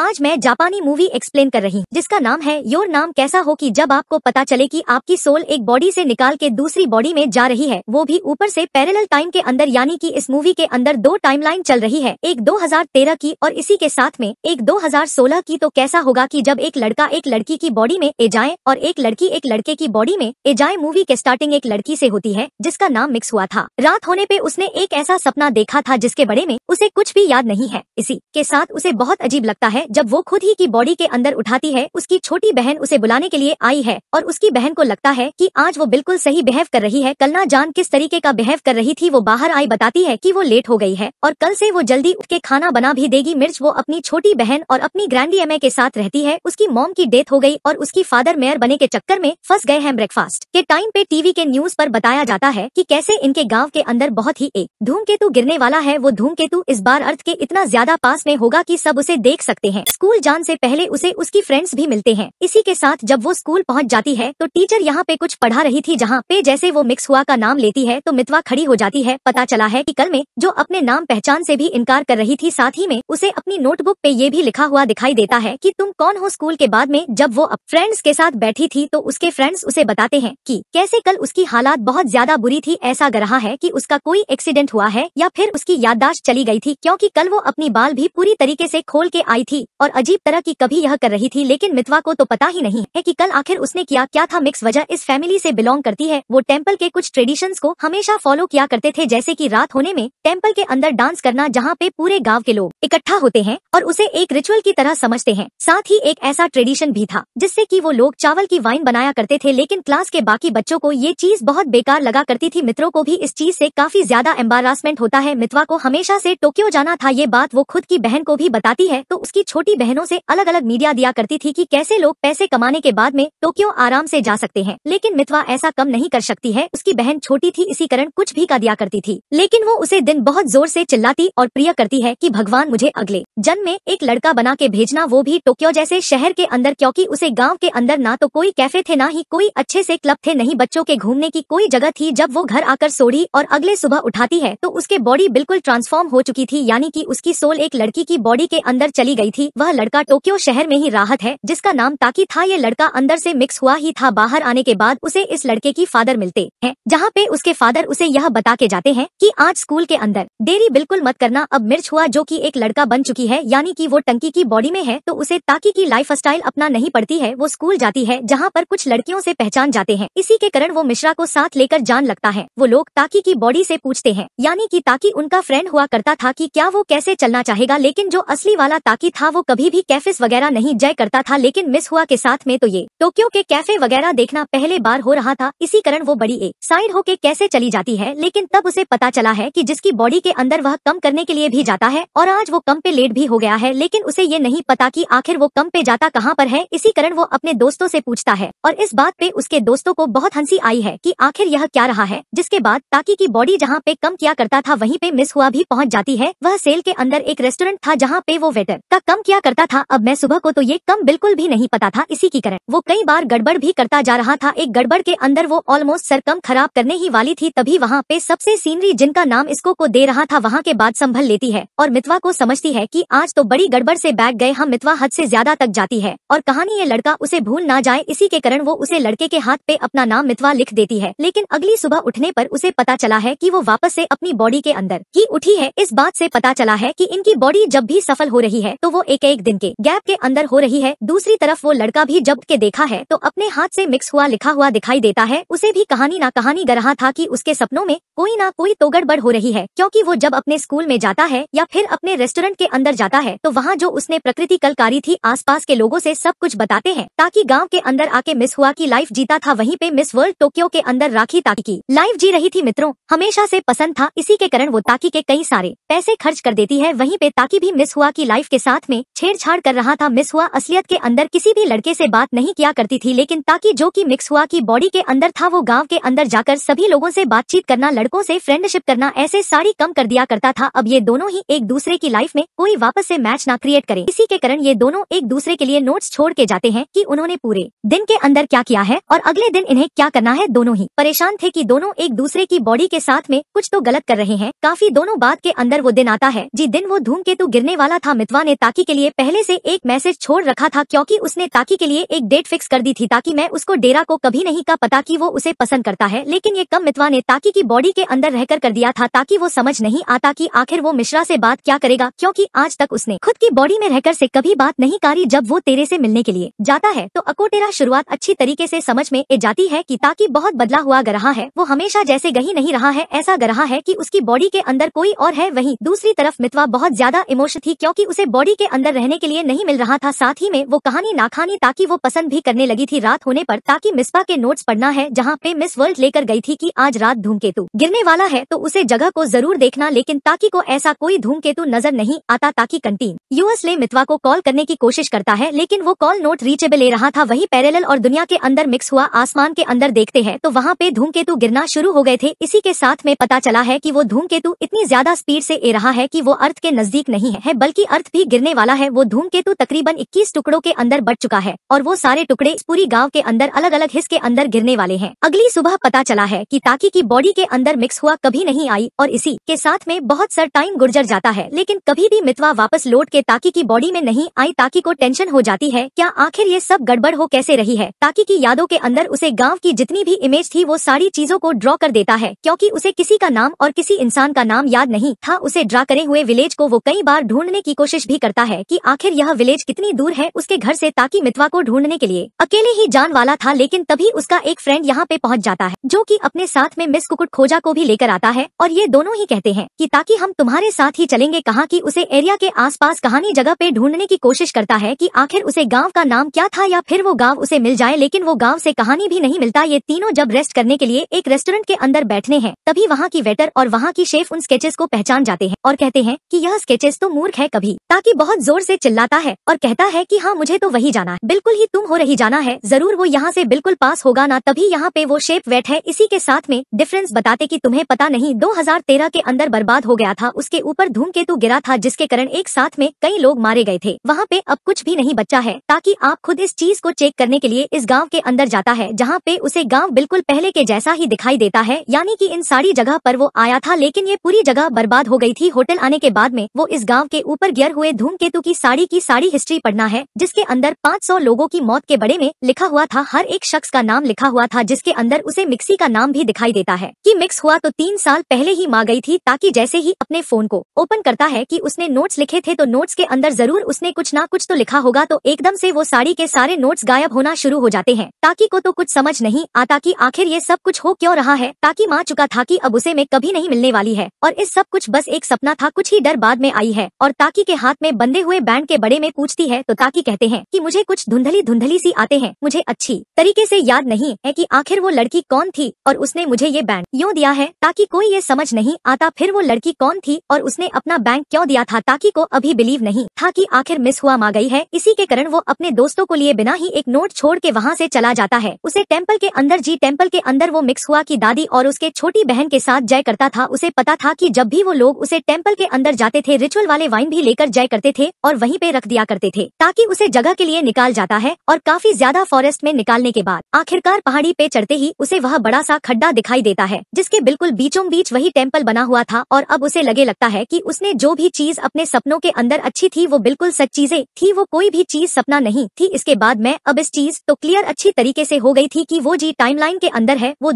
आज मैं जापानी मूवी एक्सप्लेन कर रही जिसका नाम है योर नाम कैसा हो कि जब आपको पता चले कि आपकी सोल एक बॉडी से निकाल के दूसरी बॉडी में जा रही है वो भी ऊपर से पैरेलल टाइम के अंदर यानी कि इस मूवी के अंदर दो टाइमलाइन चल रही है एक 2013 की और इसी के साथ में एक 2016 की तो कैसा होगा की जब एक लड़का एक लड़की की बॉडी में ए जाए और एक लड़की एक लड़के की बॉडी में ए जाए मूवी के स्टार्टिंग एक लड़की ऐसी होती है जिसका नाम मिक्स हुआ था रात होने पे उसने एक ऐसा सपना देखा था जिसके बड़े में उसे कुछ भी याद नहीं है इसी के साथ उसे बहुत अजीब लगता है जब वो खुद ही की बॉडी के अंदर उठाती है उसकी छोटी बहन उसे बुलाने के लिए आई है और उसकी बहन को लगता है कि आज वो बिल्कुल सही बिहेव कर रही है कलना जान किस तरीके का बिहेव कर रही थी वो बाहर आई बताती है कि वो लेट हो गई है और कल से वो जल्दी उठ के खाना बना भी देगी मिर्च वो अपनी छोटी बहन और अपनी ग्रैंडी एमए के साथ रहती है उसकी मॉम की डेथ हो गई और उसकी फादर मेयर बने के चक्कर में फंस गए हैं ब्रेकफास्ट के टाइम पे टीवी के न्यूज पर बताया जाता है कि कैसे इनके गांव के अंदर बहुत ही एक धूमकेतु गिरने वाला है वो धूमकेतु इस बार अर्थ के इतना ज्यादा पास में होगा कि सब उसे देख सकते हैं हैं स्कूल जान से पहले उसे उसकी फ्रेंड्स भी मिलते हैं इसी के साथ जब वो स्कूल पहुंच जाती है तो टीचर यहाँ पे कुछ पढ़ा रही थी जहाँ पे जैसे वो मिक्स हुआ का नाम लेती है तो मितवा खड़ी हो जाती है पता चला है की कल में जो अपने नाम पहचान से भी इनकार कर रही थी साथ ही में उसे अपनी नोटबुक पे ये भी लिखा हुआ दिखाई देता है की तुम कौन हो स्कूल के बाद में जब वो फ्रेंड्स के साथ बैठी थी तो उसके फ्रेंड्स उसे बताते हैं की कैसे कल उसकी हालात बहुत ज्यादा बुरी थी ऐसा रहा है की उसका कोई एक्सीडेंट हुआ है या फिर उसकी याददाश्त चली गई थी क्योंकि कल वो अपनी बाल भी पूरी तरीके से खोल के आई थी थी और अजीब तरह की कभी यह कर रही थी लेकिन मितवा को तो पता ही नहीं है कि कल आखिर उसने किया क्या था मिक्स वजह इस फैमिली से बिलोंग करती है वो टेम्पल के कुछ ट्रेडिशंस को हमेशा फॉलो किया करते थे जैसे की रात होने में टेम्पल के अंदर डांस करना जहाँ पे पूरे गाँव के लोग इकट्ठा होते हैं और उसे एक रिचुअल की तरह समझते हैं साथ ही एक ऐसा ट्रेडिशन भी था जिससे की वो लोग चावल की वाइन बनाया करते थे लेकिन क्लास के बाकी बच्चों को ये चीज बहुत बेकार लगा करती थी मित्रों को भी इस चीज ऐसी काफी ज्यादा एम्बारासमेंट होता है मितवा को हमेशा ऐसी टोक्यो जाना था ये बात वो खुद की बहन को भी बताती है तो उसकी छोटी बहनों से अलग अलग मीडिया दिया करती थी कि कैसे लोग पैसे कमाने के बाद में टोक्यो आराम से जा सकते हैं लेकिन मिथवा ऐसा कम नहीं कर सकती है उसकी बहन छोटी थी इसी कारण कुछ भी का दिया करती थी लेकिन वो उसे दिन बहुत जोर से चिल्लाती और प्रिय करती है कि भगवान मुझे अगले जन्म में एक लड़का बना के भेजना वो भी टोक्यो जैसे शहर के अंदर क्योंकि उसे गाँव के अंदर ना तो कोई कैफे थे ना ही कोई अच्छे से क्लब थे नहीं बच्चों के घूमने की कोई जगह थी जब वो घर आकर सोड़ी और अगले सुबह उठाती है तो उसके बॉडी बिल्कुल ट्रांसफॉर्म हो चुकी थी यानी कि उसकी सोल एक लड़की की बॉडी के अंदर चली गई थी थी वह लड़का टोक्यो शहर में ही राहत है जिसका नाम ताकि था ये लड़का अंदर से मिक्स हुआ ही था बाहर आने के बाद उसे इस लड़के की फादर मिलते हैं जहाँ पे उसके फादर उसे यह बता के जाते हैं कि आज स्कूल के अंदर देरी बिल्कुल मत करना अब मिर्च हुआ जो कि एक लड़का बन चुकी है यानी कि वो टंकी की बॉडी में है तो उसे ताकि की लाइफ स्टाइल अपना नहीं पड़ती है वो स्कूल जाती है जहाँ पर कुछ लड़कियों से पहचान जाते हैं इसी के कारण वो मिश्रा को साथ लेकर जान लगता है वो लोग ताकि की बॉडी से पूछते हैं यानी कि ताकि उनका फ्रेंड हुआ करता था कि क्या वो कैसे चलना चाहेगा लेकिन जो असली वाला ताकि था वो कभी भी कैफेस वगैरह नहीं जय करता था लेकिन मिस हुआ के साथ में तो ये टोक्यो के कैफे वगैरह देखना पहले बार हो रहा था इसी कारण वो बड़ी ए साइड होके कैसे चली जाती है लेकिन तब उसे पता चला है कि जिसकी बॉडी के अंदर वह कम करने के लिए भी जाता है और आज वो कम पे लेट भी हो गया है लेकिन उसे ये नहीं पता की आखिर वो कम पे जाता कहाँ पर है इसी कारण वो अपने दोस्तों ऐसी पूछता है और इस बात पे उसके दोस्तों को बहुत हंसी आई है की आखिर यह क्या रहा है जिसके बाद ताकि की बॉडी जहाँ पे कम किया करता था वहीं पे मिस हुआ भी पहुँच जाती है वह सेल के अंदर एक रेस्टोरेंट था जहाँ पे वो वेटर का कम किया करता था अब मैं सुबह को तो ये कम बिल्कुल भी नहीं पता था इसी की कारण वो कई बार गड़बड़ भी करता जा रहा था एक गड़बड़ के अंदर वो ऑलमोस्ट सरकम खराब करने ही वाली थी तभी वहाँ पे सबसे सीनरी जिनका नाम इसको को दे रहा था वहाँ के बाद संभल लेती है और मितवा को समझती है की आज तो बड़ी गड़बड़ ऐसी बैग गए हम मितवा हद ऐसी ज्यादा तक जाती है और कहानी ये लड़का उसे भूल ना जाए इसी के कारण वो उसे लड़के के हाथ पे अपना नाम मितवा लिख देती है लेकिन अगली सुबह उठने आरोप उसे पता चला है की वो वापस ऐसी अपनी बॉडी के अंदर ही उठी है इस बात ऐसी पता चला है की इनकी बॉडी जब भी सफल हो रही है तो वो एक एक दिन के गैप के अंदर हो रही है दूसरी तरफ वो लड़का भी जब के देखा है तो अपने हाथ से मिक्स हुआ लिखा हुआ दिखाई देता है उसे भी कहानी ना कहानी रहा था कि उसके सपनों में कोई ना कोई तो गड़बड़ हो रही है क्योंकि वो जब अपने स्कूल में जाता है या फिर अपने रेस्टोरेंट के अंदर जाता है तो वहाँ जो उसने प्रकृति कलकारी थी आस के लोगो ऐसी सब कुछ बताते हैं ताकि गाँव के अंदर आके मिस हुआ की लाइफ जीता था वही पे मिस वर्ल्ड टोक्यो के अंदर राखी ताकि की लाइफ जी रही थी मित्रों हमेशा ऐसी पसंद था इसी के कारण वो ताकि के कई सारे पैसे खर्च कर देती है वही पे ताकि भी मिस हुआ की लाइफ के साथ में छेड़छाड़ कर रहा था मिस हुआ असलियत के अंदर किसी भी लड़के से बात नहीं किया करती थी लेकिन ताकि जो कि मिक्स हुआ की बॉडी के अंदर था वो गाँव के अंदर जाकर सभी लोगों से बातचीत करना लड़कों से फ्रेंडशिप करना ऐसे सारी कम कर दिया करता था अब ये दोनों ही एक दूसरे की लाइफ में कोई वापस से मैच ना क्रिएट करे इसी के कारण ये दोनों एक दूसरे के लिए नोट्स छोड़ के जाते हैं कि उन्होंने पूरे दिन के अंदर क्या किया है और अगले दिन इन्हें क्या करना है दोनों ही परेशान थे कि दोनों एक दूसरे की बॉडी के साथ में कुछ तो गलत कर रहे हैं काफी दोनों बात के अंदर वो दिन आता है जी दिन वो धूम के तो गिरने वाला था मितवा ने ताकि ताकी के लिए पहले से एक मैसेज छोड़ रखा था क्योंकि उसने ताकि के लिए एक डेट फिक्स कर दी थी ताकि मैं उसको डेरा को कभी नहीं का पता कि वो उसे पसंद करता है लेकिन ये कम मितवा ने ताकि की बॉडी के अंदर रहकर कर दिया था ताकि वो समझ नहीं आता कि आखिर वो मिश्रा से बात क्या करेगा क्योंकि आज तक उसने खुद की बॉडी में रहकर से कभी बात नहीं करी जब वो तेरे से मिलने के लिए जाता है तो अकोटेरा शुरुआत अच्छी तरीके से समझ में ए जाती है कि ताकि बहुत बदला हुआ ग्रहा है वो हमेशा जैसे गही नहीं रहा है ऐसा ग्रहा है कि उसकी बॉडी के अंदर कोई और है वही दूसरी तरफ मितवा बहुत ज्यादा इमोशन थी क्योंकि उसे बॉडी के अंदर रहने के लिए नहीं मिल रहा था साथ ही में वो कहानी नाखानी ताकि वो पसंद भी करने लगी थी रात होने पर ताकि मिसपा के नोट्स पढ़ना है जहाँ पे मिस वर्ल्ड लेकर गई थी कि आज रात धूमकेतु गिरने वाला है तो उसे जगह को जरूर देखना लेकिन ताकि को ऐसा कोई धूमकेतु नजर नहीं आता ताकि कंटीन यूएस ले मितवा को कॉल करने की कोशिश करता है लेकिन वो कॉल नोट रीचेबल ले रहा था वही पैरल और दुनिया के अंदर मिक्स हुआ आसमान के अंदर देखते हैं तो वहाँ पे धूमकेतु गिरना शुरू हो गए थे इसी के साथ में पता चला है की वो धूमकेतु इतनी ज्यादा स्पीड ऐसी ए रहा है की वो अर्थ के नजदीक नहीं है बल्कि अर्थ भी गिरने वाला वाला है वो धूमकेतु तकरीबन 21 टुकड़ों के अंदर बढ़ चुका है और वो सारे टुकड़े पूरी गांव के अंदर अलग अलग हिस्स के अंदर गिरने वाले हैं अगली सुबह पता चला है कि ताकि की बॉडी के अंदर मिक्स हुआ कभी नहीं आई और इसी के साथ में बहुत सर टाइम गुर्जर जाता है लेकिन कभी भी मितवा वापस लौट के ताकि की बॉडी में नहीं आई ताकि को टेंशन हो जाती है क्या आखिर ये सब गड़बड़ हो कैसे रही है ताकि की यादों के अंदर उसे गाँव की जितनी भी इमेज थी वो सारी चीजों को ड्रॉ कर देता है क्योंकि उसे किसी का नाम और किसी इंसान का नाम याद नहीं था उसे ड्रा करे हुए विलेज को वो कई बार ढूंढने की कोशिश भी करता है है कि आखिर यह विलेज कितनी दूर है उसके घर से ताकि मितवा को ढूंढने के लिए अकेले ही जान वाला था लेकिन तभी उसका एक फ्रेंड यहाँ पे पहुँच जाता है जो की अपने साथ में मिस कुकुट खोजा को भी लेकर आता है और ये दोनों ही कहते हैं की ताकि हम तुम्हारे साथ ही चलेंगे कहा की उसे एरिया के आस कहानी जगह पे ढूंढने की कोशिश करता है की आखिर उसे गाँव का नाम क्या था या फिर वो गाँव उसे मिल जाए लेकिन वो गाँव ऐसी कहानी भी नहीं मिलता ये तीनों जब रेस्ट करने के लिए एक रेस्टोरेंट के अंदर बैठने हैं तभी वहाँ की वेटर और वहाँ की शेफ उन स्केचेस को पहचान जाते हैं और कहते हैं कि यह स्केचेस तो मूर्ख है कभी ताकि बहुत जोर से चिल्लाता है और कहता है कि हाँ मुझे तो वही जाना है बिल्कुल ही तुम हो रही जाना है जरूर वो यहाँ से बिल्कुल पास होगा ना तभी यहाँ पे वो शेप वेट है इसी के साथ में डिफरेंस बताते कि तुम्हें पता नहीं 2013 के अंदर बर्बाद हो गया था उसके ऊपर धूमकेतु गिरा था जिसके कारण एक साथ में कई लोग मारे गए थे वहाँ पे अब कुछ भी नहीं बच्चा है ताकि आप खुद इस चीज को चेक करने के लिए इस गाँव के अंदर जाता है जहाँ पे उसे गाँव बिल्कुल पहले के जैसा ही दिखाई देता है यानी की इन सारी जगह आरोप वो आया था लेकिन ये पूरी जगह बर्बाद हो गयी थी होटल आने के बाद में वो इस गाँव के ऊपर गिर हुए के सेतु की साड़ी की साड़ी हिस्ट्री पढ़ना है जिसके अंदर 500 लोगों की मौत के बड़े में लिखा हुआ था हर एक शख्स का नाम लिखा हुआ था जिसके अंदर उसे मिक्सी का नाम भी दिखाई देता है कि मिक्स हुआ तो तीन साल पहले ही माँ गई थी ताकि जैसे ही अपने फोन को ओपन करता है की उसने नोट्स लिखे थे तो नोट्स के अंदर जरूर उसने कुछ न कुछ तो लिखा होगा तो एकदम ऐसी वो साड़ी के सारे नोट गायब होना शुरू हो जाते हैं ताकि को तो कुछ समझ नहीं आता की आखिर ये सब कुछ हो क्यों रहा है ताकि माँ चुका था की अब उसे में कभी नहीं मिलने वाली है और इस सब कुछ बस एक सपना था कुछ ही डर बाद में आई है और ताकि के हाथ में बंदे हुए बैंड के बड़े में पूछती है तो ताकि कहते हैं कि मुझे कुछ धुंधली धुंधली सी आते हैं मुझे अच्छी तरीके से याद नहीं है कि आखिर वो लड़की कौन थी और उसने मुझे ये बैंड यूँ दिया है ताकि कोई ये समझ नहीं आता फिर वो लड़की कौन थी और उसने अपना बैंक क्यों दिया था ताकि को अभी बिलीव नहीं था कि आखिर मिस हुआ माँ गई है इसी के कारण वो अपने दोस्तों को लिए बिना ही एक नोट छोड़ के वहाँ से चला जाता है उसे टेम्पल के अंदर जी टेम्पल के अंदर वो मिक्स हुआ की दादी और उसके छोटी बहन के साथ जय करता था उसे पता था की जब भी वो लोग उसे टेम्पल के अंदर जाते थे रिचुअल वाले वाइन भी लेकर जय करते थे थे और वहीं पे रख दिया करते थे ताकि उसे जगह के लिए निकाल जाता है और काफी ज्यादा फॉरेस्ट में निकालने के बाद आखिरकार पहाड़ी पे चढ़ते ही उसे वह बड़ा सा खड्डा दिखाई देता है जिसके बिल्कुल बीचों बीच वही टेम्पल बना हुआ था और अब उसे लगे लगता है की उसने जो भी चीज अपने सपनों के अंदर अच्छी थी वो बिल्कुल सच चीजें थी वो कोई भी चीज सपना नहीं थी इसके बाद में अब इस चीज तो क्लियर अच्छी तरीके ऐसी हो गयी थी की वो जी टाइम के अंदर है वो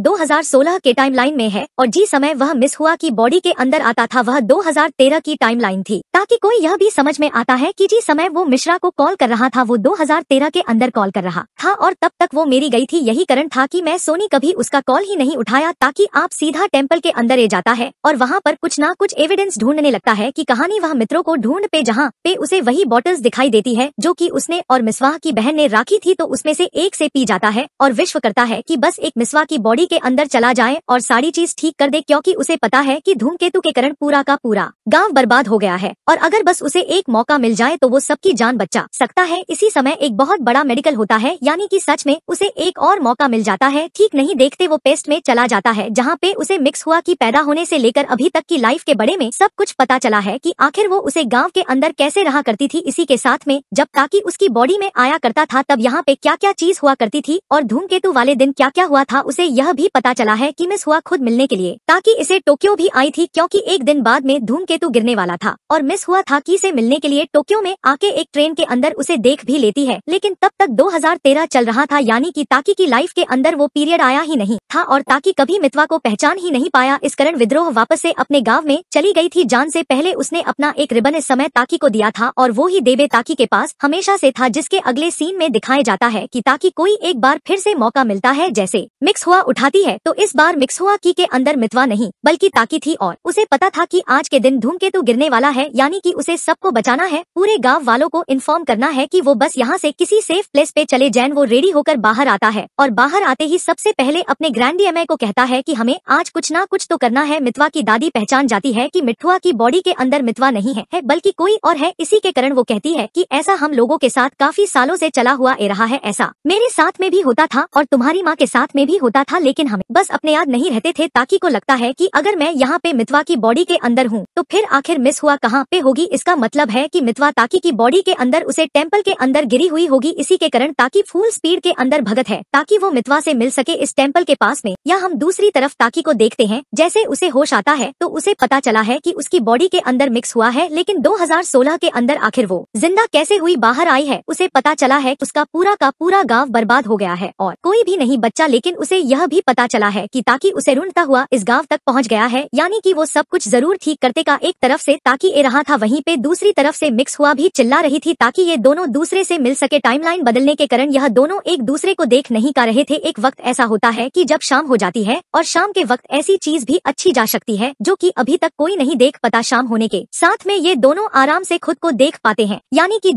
सोलह के टाइम में है और जी समय वह मिस हुआ की बॉडी के अंदर आता था वह 2013 की टाइमलाइन थी ताकि कोई यह भी समझ में आता है कि जिस समय वो मिश्रा को कॉल कर रहा था वो 2013 के अंदर कॉल कर रहा था और तब तक वो मेरी गई थी यही कारण था कि मैं सोनी कभी उसका कॉल ही नहीं उठाया ताकि आप सीधा टेम्पल के अंदर ए जाता है और वहाँ पर कुछ ना कुछ एविडेंस ढूंढने लगता है की कहानी वह मित्रों को ढूंढ पे जहाँ पे उसे वही बॉटल्स दिखाई देती है जो की उसने और मिसवाह की बहन ने राखी थी तो उसमें से एक से पी जाता है और विश्व करता है की बस एक मिसवा की बॉडी के अंदर चला जाए और सारी चीज ठीक कर दे क्यूँकी उसे पता है की धूमकेतु के कारण पूरा का पूरा गाँव बर्बाद हो गया है और अगर बस उसे एक मौका मौका मिल जाए तो वो सबकी जान बचा सकता है इसी समय एक बहुत बड़ा मेडिकल होता है यानी कि सच में उसे एक और मौका मिल जाता है ठीक नहीं देखते वो पेस्ट में चला जाता है जहाँ पे उसे मिक्स हुआ की पैदा होने ऐसी लेकर अभी तक की लाइफ के बड़े में सब कुछ पता चला है की आखिर वो उसे गाँव के अंदर कैसे रहा करती थी इसी के साथ में जब ताकि उसकी बॉडी में आया करता था तब यहाँ पे क्या क्या चीज हुआ करती थी और धूम वाले दिन क्या क्या हुआ था उसे यह भी पता चला है की मिस हुआ खुद मिलने के लिए ताकि इसे टोक्यो भी आई थी क्योंकि एक दिन बाद में धूमकेतु गिरने वाला था और मिस हुआ था कि इसे मिलने के लिए लिए टोक्यो में आके एक ट्रेन के अंदर उसे देख भी लेती है लेकिन तब तक 2013 चल रहा था यानी कि ताकि की लाइफ के अंदर वो पीरियड आया ही नहीं था और ताकि कभी मितवा को पहचान ही नहीं पाया इस कारण विद्रोह वापस से अपने गाँव में चली गई थी जान से पहले उसने अपना एक रिबन इस समय ताकि को दिया था और वो ही देवे ताकि के पास हमेशा ऐसी था जिसके अगले सीन में दिखाया जाता है की ताकि कोई एक बार फिर ऐसी मौका मिलता है जैसे मिक्स हुआ उठाती है तो इस बार मिक्स हुआ की के अंदर मितवा नहीं बल्कि ताकि थी और उसे पता था की आज के दिन धूम गिरने वाला है यानी की उसे सबको बचाना है पूरे गांव वालों को इन्फॉर्म करना है कि वो बस यहाँ से किसी सेफ प्लेस पे चले जैन वो रेडी होकर बाहर आता है और बाहर आते ही सबसे पहले अपने ग्रैंडी एमए को कहता है कि हमें आज कुछ ना कुछ तो करना है मितवा की दादी पहचान जाती है कि मिठुआ की बॉडी के अंदर मितवा नहीं है, है बल्कि कोई और है इसी के कारण वो कहती है की ऐसा हम लोगो के साथ काफी सालों ऐसी चला हुआ ए रहा है ऐसा मेरे साथ में भी होता था और तुम्हारी माँ के साथ में भी होता था लेकिन हमें बस अपने याद नहीं रहते थे ताकि को लगता है की अगर मैं यहाँ पे मितवा की बॉडी के अंदर हूँ तो फिर आखिर मिस हुआ कहाँ पे होगी इसका मतलब है की की मितवा ताकी की बॉडी के अंदर उसे टेम्पल के अंदर गिरी हुई होगी इसी के कारण ताकि फुल स्पीड के अंदर भगत है ताकि वो मितवा से मिल सके इस टेम्पल के पास में या हम दूसरी तरफ ताकि को देखते हैं जैसे उसे होश आता है तो उसे पता चला है कि उसकी बॉडी के अंदर मिक्स हुआ है लेकिन सोलह के अंदर आखिर वो जिंदा कैसे हुई बाहर आई है उसे पता चला है उसका पूरा का पूरा गाँव बर्बाद हो गया है और कोई भी नहीं बच्चा लेकिन उसे यह भी पता चला है की ताकि उसे ढूंढता हुआ इस गाँव तक पहुँच गया है यानी की वो सब कुछ जरूर ठीक करते का एक तरफ ऐसी ताकि ए रहा था वहीं पे दूसरी तरफ ऐसी से मिक्स हुआ भी चिल्ला रही थी ताकि ये दोनों दूसरे से मिल सके टाइमलाइन बदलने के कारण यह दोनों एक दूसरे को देख नहीं का रहे थे एक वक्त ऐसा होता है कि जब शाम हो जाती है और शाम के वक्त ऐसी चीज भी अच्छी जा सकती है जो कि अभी तक कोई नहीं देख पता शाम होने के साथ में ये दोनों आराम से खुद को देख पाते हैं यानी कि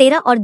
तेरह और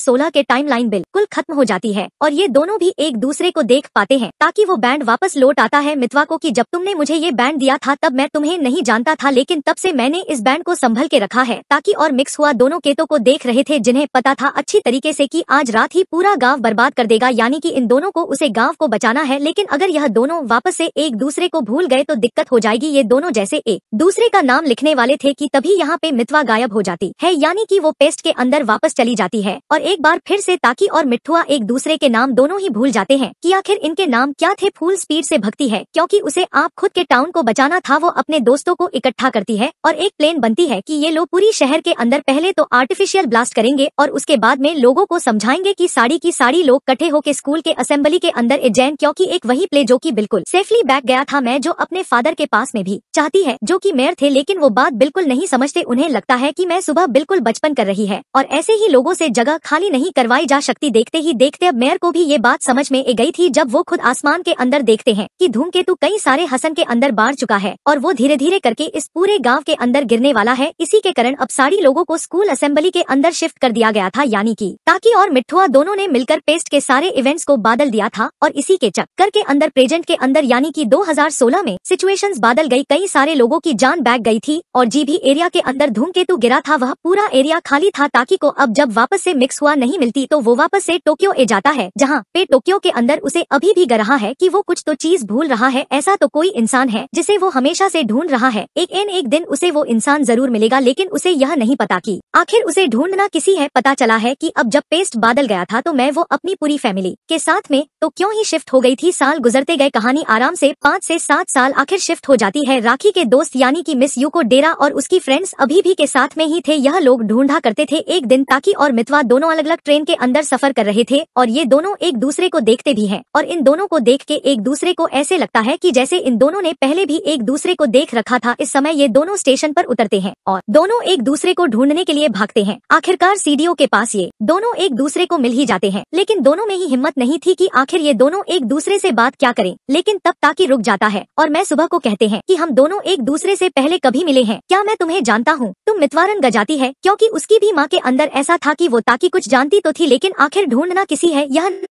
सोलह के टाइमलाइन बिल्कुल खत्म हो जाती है और ये दोनों भी एक दूसरे को देख पाते हैं ताकि वो बैंड वापस लौट आता है मितवा को की जब तुमने मुझे ये बैंड दिया था तब मैं तुम्हें नहीं जानता था लेकिन तब से मैंने इस बैंड को संभल के रखा है ताकि और मिक्स हुआ दोनों केतों को देख रहे थे जिन्हें पता था अच्छी तरीके से कि आज रात ही पूरा गांव बर्बाद कर देगा यानी कि इन दोनों को उसे गांव को बचाना है लेकिन अगर यह दोनों वापस से एक दूसरे को भूल गए तो दिक्कत हो जाएगी ये दोनों जैसे एक दूसरे का नाम लिखने वाले थे की तभी यहाँ पे मितवा गायब हो जाती है यानी की वो पेस्ट के अंदर वापस चली जाती है और एक बार फिर ऐसी ताकि और मिठुआ एक दूसरे के नाम दोनों ही भूल जाते हैं की आखिर इनके नाम क्या थे फूल स्पीड ऐसी भक्ति है क्यूँकी उसे आप खुद के टाउन को बचाना था वो अपने दोस्तों को इकट्ठा करती है और एक प्लेन बनती है कि ये लोग पूरी शहर के अंदर पहले तो आर्टिफिशियल ब्लास्ट करेंगे और उसके बाद में लोगों को समझाएंगे कि साड़ी की साड़ी लोग कटे होके स्कूल के असेंबली के अंदर एजेंट क्योंकि एक वही प्ले जो की बिल्कुल सेफली बैक गया था मैं जो अपने फादर के पास में भी चाहती है जो की मेयर थे लेकिन वो बात बिल्कुल नहीं समझते उन्हें लगता है की मैं सुबह बिल्कुल बचपन कर रही है और ऐसे ही लोगो ऐसी जगह खाली नहीं करवाई जा सकती देखते ही देखते अब मेयर को भी ये बात समझ में गई थी जब वो खुद आसमान के अंदर देखते हैं कि धूमकेतु कई सारे हसन के अंदर बाढ़ चुका है और वो धीरे धीरे करके इस पूरे गांव के अंदर गिरने वाला है इसी के कारण अब साड़ी लोग लोगों को स्कूल असेंबली के अंदर शिफ्ट कर दिया गया था यानी कि ताकि और मिठुआ दोनों ने मिलकर पेस्ट के सारे इवेंट्स को बादल दिया था और इसी के चक्कर के अंदर प्रेजेंट के अंदर यानी कि 2016 में सिचुएशंस बादल गई कई सारे लोगों की जान बैग गई थी और जी भी एरिया के अंदर धूमकेतु गिरा था वह पूरा एरिया खाली था ताकि को अब जब वापस ऐसी मिक्स हुआ नहीं मिलती तो वो वापस ऐसी टोक्यो ए जाता है जहाँ पे टोक्यो के अंदर उसे अभी भी गा है की वो कुछ तो चीज भूल रहा है ऐसा तो कोई इंसान है जिसे वो हमेशा ऐसी ढूंढ रहा है एक एन एक दिन उसे वो इंसान जरूर मिलेगा लेकिन उसे यह नहीं पता की आखिर उसे ढूंढना किसी है पता चला है कि अब जब पेस्ट बादल गया था तो मैं वो अपनी पूरी फैमिली के साथ में तो क्यों ही शिफ्ट हो गई थी साल गुजरते गए कहानी आराम से पाँच से सात साल आखिर शिफ्ट हो जाती है राखी के दोस्त यानी कि मिस यू को डेरा और उसकी फ्रेंड्स अभी भी के साथ में ही थे यह लोग ढूंढा करते थे एक दिन ताकि और मितवा दोनों अलग अलग ट्रेन के अंदर सफर कर रहे थे और ये दोनों एक दूसरे को देखते भी है और इन दोनों को देख के एक दूसरे को ऐसे लगता है की जैसे इन दोनों ने पहले भी एक दूसरे को देख रखा था इस समय ये दोनों स्टेशन आरोप उतरते हैं और दोनों एक दूसरे को ढूंढने के लिए भागते हैं आखिरकार सीडीओ के पास ये दोनों एक दूसरे को मिल ही जाते हैं लेकिन दोनों में ही हिम्मत नहीं थी कि आखिर ये दोनों एक दूसरे से बात क्या करें लेकिन तब ताकि रुक जाता है और मैं सुबह को कहते हैं कि हम दोनों एक दूसरे से पहले कभी मिले हैं क्या मैं तुम्हें जानता हूँ तुम मितवारन गजाती है क्योंकि उसकी भी माँ के अंदर ऐसा था कि वो ताकि कुछ जानती तो थी लेकिन आखिर ढूंढना किसी है यह